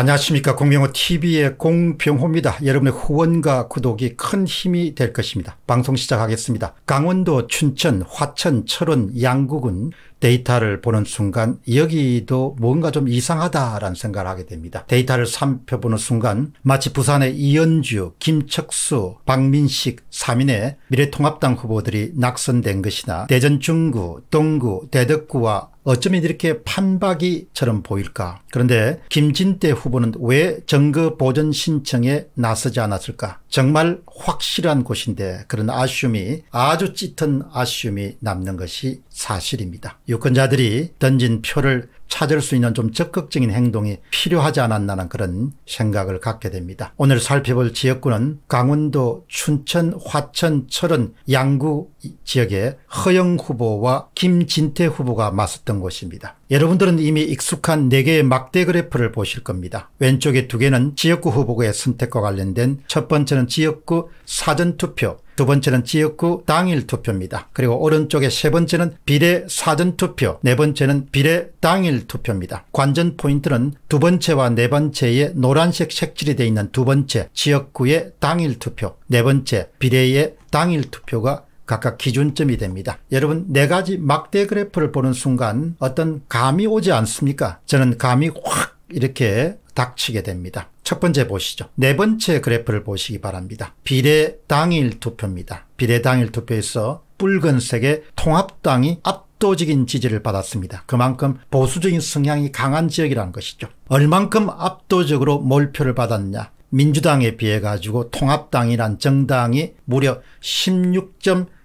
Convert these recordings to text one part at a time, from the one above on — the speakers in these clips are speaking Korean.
안녕하십니까. 공병호 TV의 공병호입니다. 여러분의 후원과 구독이 큰 힘이 될 것입니다. 방송 시작하겠습니다. 강원도, 춘천, 화천, 철원, 양국은 데이터를 보는 순간 여기도 뭔가 좀 이상하다라는 생각을 하게 됩니다. 데이터를 삼켜보는 순간 마치 부산의 이현주, 김척수, 박민식, 3인의 미래통합당 후보들이 낙선된 것이나 대전 중구, 동구, 대덕구와 어쩌면 이렇게 판박이처럼 보일까. 그런데 김진태 후보는 왜 정거 보전 신청에 나서지 않았을까. 정말 확실한 곳인데 그런 아쉬움이 아주 짙은 아쉬움이 남는 것이 사실입니다. 유권자들이 던진 표를 찾을 수 있는 좀 적극적인 행동이 필요하지 않았나는 그런 생각을 갖게 됩니다. 오늘 살펴볼 지역구는 강원도, 춘천, 화천, 철원, 양구 지역에 허영 후보와 김진태 후보가 맞섰던 곳입니다. 여러분들은 이미 익숙한 4개의 막대 그래프를 보실 겁니다. 왼쪽에 2개는 지역구 후보의 선택과 관련된 첫 번째는 지역구 사전투표, 두 번째는 지역구 당일 투표입니다. 그리고 오른쪽에 세 번째는 비례 사전 투표, 네 번째는 비례 당일 투표입니다. 관전 포인트는 두 번째와 네 번째의 노란색 색칠이 되어 있는 두 번째 지역구의 당일 투표, 네 번째 비례의 당일 투표가 각각 기준점이 됩니다. 여러분 네 가지 막대 그래프를 보는 순간 어떤 감이 오지 않습니까? 저는 감이 확 이렇게 닥치게 됩니다. 첫 번째 보시죠. 네 번째 그래프를 보시기 바랍니다. 비례 당일 투표입니다. 비례 당일 투표에서 붉은색의 통합당이 압도적인 지지를 받았습니다. 그만큼 보수적인 성향이 강한 지역이라는 것이죠. 얼만큼 압도적으로 몰표를 받았냐. 민주당에 비해 가지고 통합당이란 정당이 무려 16.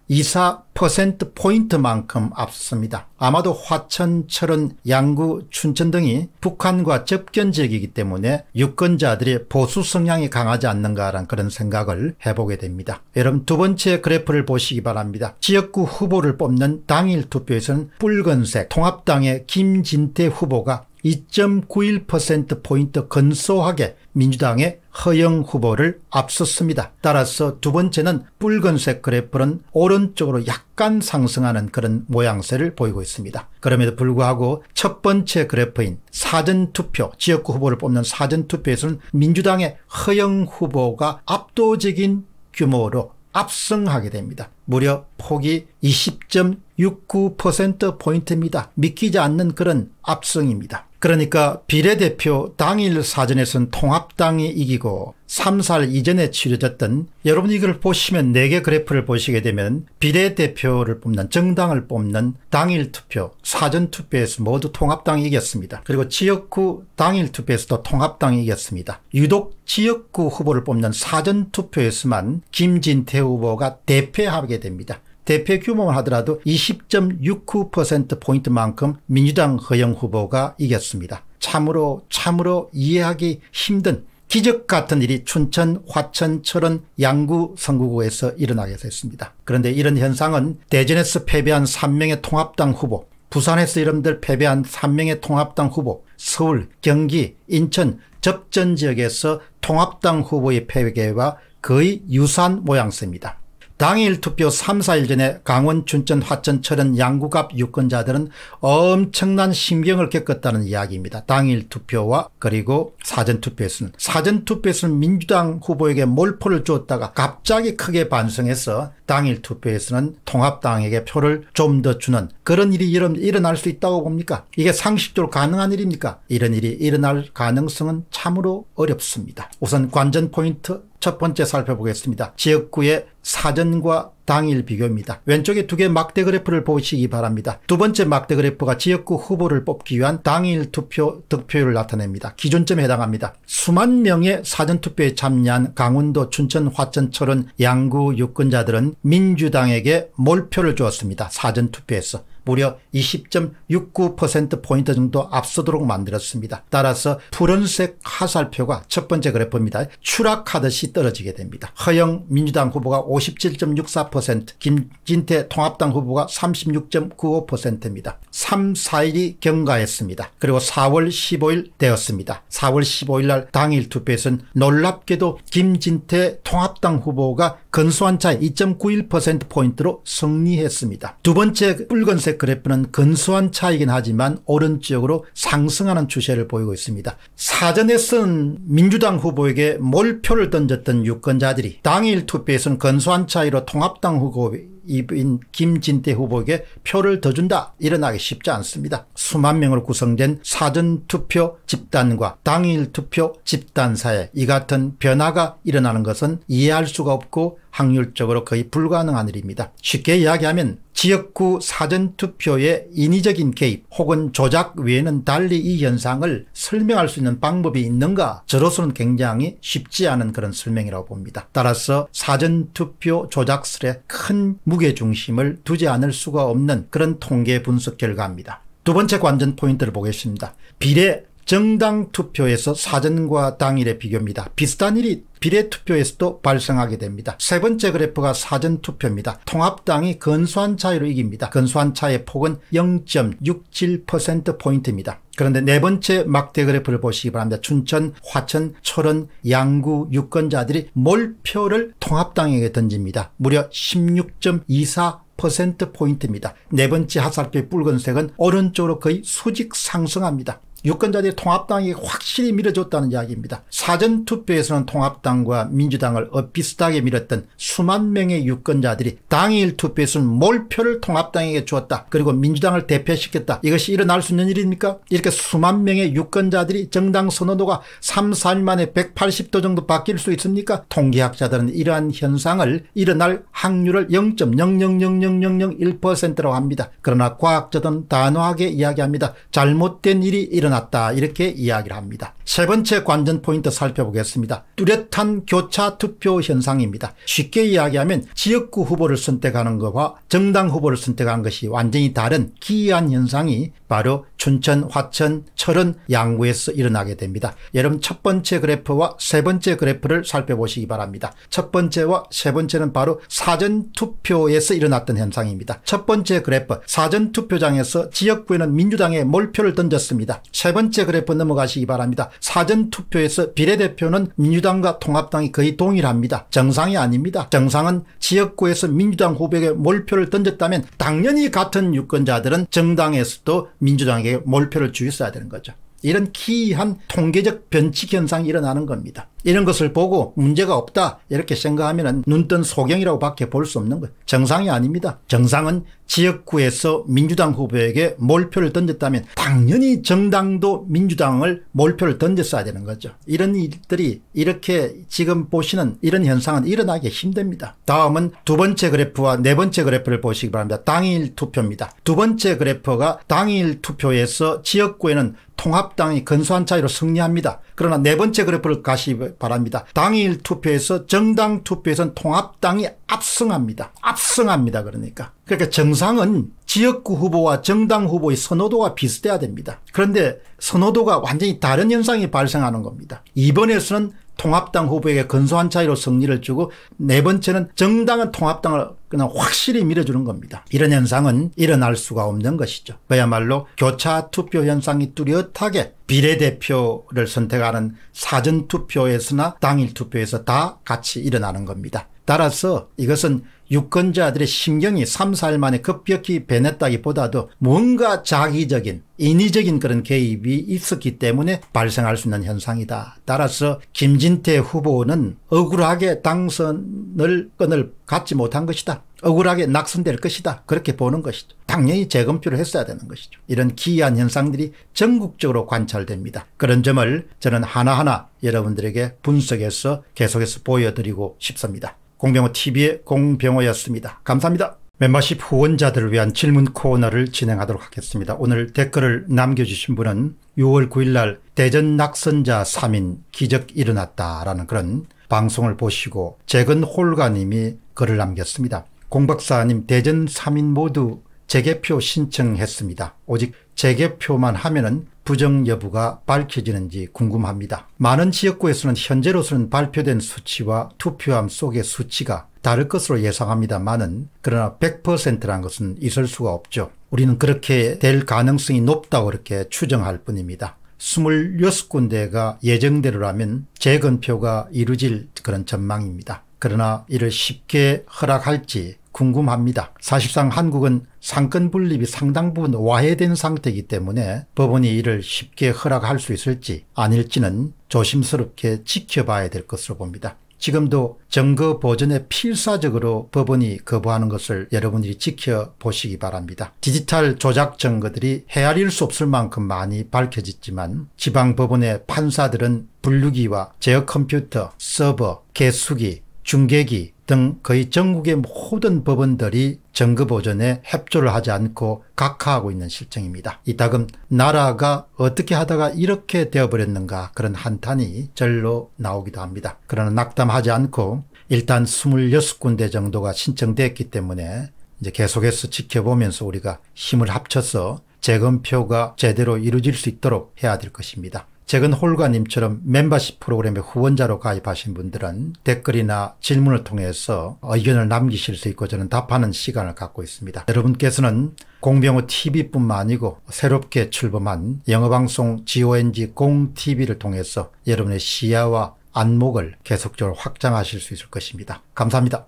2~4%포인트만큼 앞섭니다. 아마도 화천, 철원, 양구, 춘천 등이 북한과 접견 지역이기 때문에 유권자들의 보수 성향이 강하지 않는가라는 그런 생각을 해보게 됩니다. 여러분 두 번째 그래프를 보시기 바랍니다. 지역구 후보를 뽑는 당일 투표에서는 붉은색 통합당의 김진태 후보가 2.91%포인트 근소하게 민주당의 허영 후보를 앞섰습니다. 따라서 두 번째는 붉은색 그래프는 오른쪽으로 약간 상승하는 그런 모양새를 보이고 있습니다. 그럼에도 불구하고 첫 번째 그래프인 사전투표 지역구 후보를 뽑는 사전투표에서는 민주당의 허영 후보가 압도적인 규모로 압승하게 됩니다. 무려 폭이 20.69%포인트입니다. 믿기지 않는 그런 압승입니다. 그러니까 비례대표 당일 사전에선 통합당이 이기고 3살 이전에 치러졌던 여러분 이걸 보시면 4개 그래프를 보시게 되면 비례대표를 뽑는 정당을 뽑는 당일 투표 사전 투표에서 모두 통합당이 이겼습니다. 그리고 지역구 당일 투표에서도 통합당이 이겼습니다. 유독 지역구 후보를 뽑는 사전 투표에서만 김진태 후보가 대패하게 하게 됩니다. 대표 규모만 하더라도 20.69%포인트만큼 민주당 허영 후보가 이겼습니다. 참으로 참으로 이해하기 힘든 기적 같은 일이 춘천, 화천, 철원, 양구 선거구에서 일어나게 됐습니다. 그런데 이런 현상은 대전에서 패배한 3명의 통합당 후보, 부산에서 이름들 패배한 3명의 통합당 후보, 서울, 경기, 인천, 접전 지역에서 통합당 후보의 패배와 거의 유사한 모양새입니다. 당일 투표 3, 4일 전에 강원, 춘천, 화천, 철원, 양구갑 유권자들은 엄청난 심경을 겪었다는 이야기입니다. 당일 투표와 그리고 사전투표에서는 사전투표에서는 민주당 후보에게 몰포를 주었다가 갑자기 크게 반성해서 당일 투표에서는 통합당에게 표를 좀 더 주는 그런 일이 일어날 수 있다고 봅니까? 이게 상식적으로 가능한 일입니까? 이런 일이 일어날 가능성은 참으로 어렵습니다. 우선 관전 포인트 첫 번째 살펴보겠습니다. 지역구의 사전과 당일 비교입니다. 왼쪽에 두 개 막대 그래프를 보시기 바랍니다. 두 번째 막대 그래프가 지역구 후보를 뽑기 위한 당일 투표 득표율을 나타냅니다. 기준점에 해당합니다. 수만 명의 사전투표에 참여한 강원도, 춘천, 화천, 철원, 양구 유권자들은 민주당에게 몰표를 주었습니다. 사전투표에서. 무려 20.69%포인트 정도 앞서도록 만들었습니다. 따라서 푸른색 하살표가 첫 번째 그래프입니다. 추락하듯이 떨어지게 됩니다. 허영 민주당 후보가 57.64% 34%, 김진태 통합당 후보가 36.95%입니다. 3, 4일이 경과했습니다. 그리고 4월 15일 되었습니다. 4월 15일 날 당일 투표에서는 놀랍게도 김진태 통합당 후보가 근소한 차이 2.91%포인트로 승리했습니다. 두 번째 붉은색 그래프는 근소한 차이긴 하지만 오른쪽으로 상승하는 추세를 보이고 있습니다. 사전에 쓴 민주당 후보에게 몰표를 던졌던 유권자들이 당일 투표에서는 근소한 차이로 통합당 端歩神 이인 김진태 후보에게 표를 더 준다 일어나기 쉽지 않습니다. 수만 명으로 구성된 사전투표 집단과 당일투표 집단 사이 이 같은 변화가 일어나는 것은 이해할 수가 없고 확률적으로 거의 불가능한 일입니다. 쉽게 이야기하면 지역구 사전투표의 인위적인 개입 혹은 조작 외에는 달리 이 현상을 설명할 수 있는 방법이 있는가 저로서는 굉장히 쉽지 않은 그런 설명이라고 봅니다. 따라서 사전투표 조작 슬에 큰 무게 중심을 두지 않을 수가 없는 그런 통계 분석 결과입니다. 두 번째 관전 포인트를 보겠습니다. 비례 정당 투표에서 사전과 당일의 비교입니다. 비슷한 일이 비례투표에서도 발생하게 됩니다. 세 번째 그래프가 사전투표입니다. 통합당이 건수한 차이로 이깁니다. 건수한 차의 폭은 0.67%포인트입니다. 그런데 네 번째 막대 그래프를 보시기 바랍니다. 춘천, 화천, 철원, 양구 유권자들이 몰표를 통합당에게 던집니다. 무려 16.24 퍼센트 포인트입니다. 네 번째 하살표 붉은색은 오른쪽으로 거의 수직 상승합니다. 유권자들이 통합당이 확실히 밀어줬다는 이야기입니다. 사전투표에서는 통합당과 민주당을 비슷하게 밀었던 수만 명의 유권자들이 당일 투표에서는 몰표를 통합당에게 주었다. 그리고 민주당을 대표시켰다. 이것이 일어날 수 있는 일입니까? 이렇게 수만 명의 유권자들이 정당 선호도가 3, 4일 만에 180도 정도 바뀔 수 있습니까? 통계학자들은 이러한 현상을 일어날 확률을 0.0000001%라고 합니다. 그러나 과학자들은 단호하게 이야기합니다. 잘못된 일이 일어습니다 일어났다 이렇게 이야기를 합니다. 세 번째 관전 포인트 살펴보겠습니다. 뚜렷한 교차 투표 현상입니다. 쉽게 이야기하면 지역구 후보를 선택하는 것과 정당 후보를 선택한 것이 완전히 다른 기이한 현상이 바로 춘천, 화천, 철은 양구에서 일어나게 됩니다. 여러분 첫 번째 그래프와 세 번째 그래프를 살펴보시기 바랍니다. 첫 번째와 세 번째는 바로 사전투표에서 일어났던 현상입니다. 첫 번째 그래프 사전투표장에서 지역구에는 민주당에 몰표를 던졌습니다. 세 번째 그래프 넘어가시기 바랍니다. 사전투표에서 비례대표는 민주당과 통합당이 거의 동일합니다. 정상이 아닙니다. 정상은 지역구에서 민주당 후보에게 몰표를 던졌다면 당연히 같은 유권자들은 정당에서도 민주당에게 몰표를 주었어야 되는 거죠. 이런 기이한 통계적 변칙 현상이 일어나는 겁니다. 이런 것을 보고 문제가 없다 이렇게 생각하면 눈뜬 소경이라고 밖에 볼 수 없는 거예요. 정상이 아닙니다. 정상은 지역구에서 민주당 후보에게 몰표를 던졌다면 당연히 정당도 민주당을 몰표를 던졌어야 되는 거죠. 이런 일들이 이렇게 지금 보시는 이런 현상은 일어나기 힘듭니다. 다음은 두 번째 그래프와 네 번째 그래프를 보시기 바랍니다. 당일 투표입니다. 두 번째 그래프가 당일 투표에서 지역구에는 통합 자유한당이 근소한 차이로 승리합니다. 그러나 네 번째 그래프를 가시 바랍니다. 당일 투표에서 정당 투표에선 통합당이 압승합니다. 압승합니다. 그러니까. 그러니까 정상은 지역구 후보와 정당 후보의 선호도가 비슷해야 됩니다. 그런데 선호도가 완전히 다른 현상이 발생하는 겁니다. 이번에서는 통합당 후보에게 근소한 차이로 승리를 주고 네 번째는 정당은 통합당을 그러 확실히 밀어주는 겁니다. 이런 현상은 일어날 수가 없는 것이죠. 그야말로 교차 투표 현상이 뚜렷하게 비례대표를 선택하는 사전투표에서나 당일 투표에서 다 같이 일어나는 겁니다. 따라서 이것은 유권자들의 신경이 3, 4일 만에 급격히 변했다기보다도 뭔가 자기적인 인위적인 그런 개입이 있었기 때문에 발생할 수 있는 현상이다. 따라서 김진태 후보는 억울하게 당선을 끈을 갖지 못한 것이다. 억울하게 낙선될 것이다. 그렇게 보는 것이죠. 당연히 재검표를 했어야 되는 것이죠. 이런 기이한 현상들이 전국적으로 관찰됩니다. 그런 점을 저는 하나하나 여러분들에게 분석해서 계속해서 보여드리고 싶습니다. 공병호 TV의 공병호였습니다. 감사합니다. 멤버십 후원자들을 위한 질문 코너를 진행하도록 하겠습니다. 오늘 댓글을 남겨주신 분은 6월 9일날 대전 낙선자 3인 기적 일어났다라는 그런 방송을 보시고 재근 홀가님이 글을 남겼습니다. 공박사님 대전 3인 모두 재개표 신청했습니다. 오직 재개표만 하면은 부정 여부가 밝혀지는지 궁금합니다. 많은 지역구에서는 현재로서는 발표된 수치와 투표함 속의 수치가 다를 것으로 예상합니다만은 그러나 100%라는 것은 있을 수가 없죠. 우리는 그렇게 될 가능성이 높다고 이렇게 추정할 뿐입니다. 26군데가 예정대로라면 재건표가 이루질 그런 전망입니다. 그러나 이를 쉽게 허락할지 궁금합니다. 사실상 한국은 상권 분립이 상당 부분 와해된 상태이기 때문에 법원이 이를 쉽게 허락할 수 있을지 아닐지는 조심스럽게 지켜봐야 될 것으로 봅니다. 지금도 증거 보전에 필사적으로 법원이 거부하는 것을 여러분들이 지켜보시기 바랍니다. 디지털 조작 증거들이 헤아릴 수 없을 만큼 많이 밝혀졌지만 지방법원의 판사들은 분류기와 제어 컴퓨터, 서버, 개수기, 중계기등 거의 전국의 모든 법원들이 정거보전에 협조를 하지 않고 각하하고 있는 실정입니다. 이따금 나라가 어떻게 하다가 이렇게 되어버렸는가 그런 한탄이 절로 나오기도 합니다. 그러나 낙담하지 않고 일단 26군데 정도가 신청됐기 때문에 이제 계속해서 지켜보면서 우리가 힘을 합쳐서 재검표가 제대로 이루어질 수 있도록 해야 될 것입니다. 최근 홀가님처럼 멤버십 프로그램의 후원자로 가입하신 분들은 댓글이나 질문을 통해서 의견을 남기실 수 있고 저는 답하는 시간을 갖고 있습니다. 여러분께서는 공병호 TV뿐만 아니고 새롭게 출범한 영어방송 GONG 공TV를 통해서 여러분의 시야와 안목을 계속적으로 확장하실 수 있을 것입니다. 감사합니다.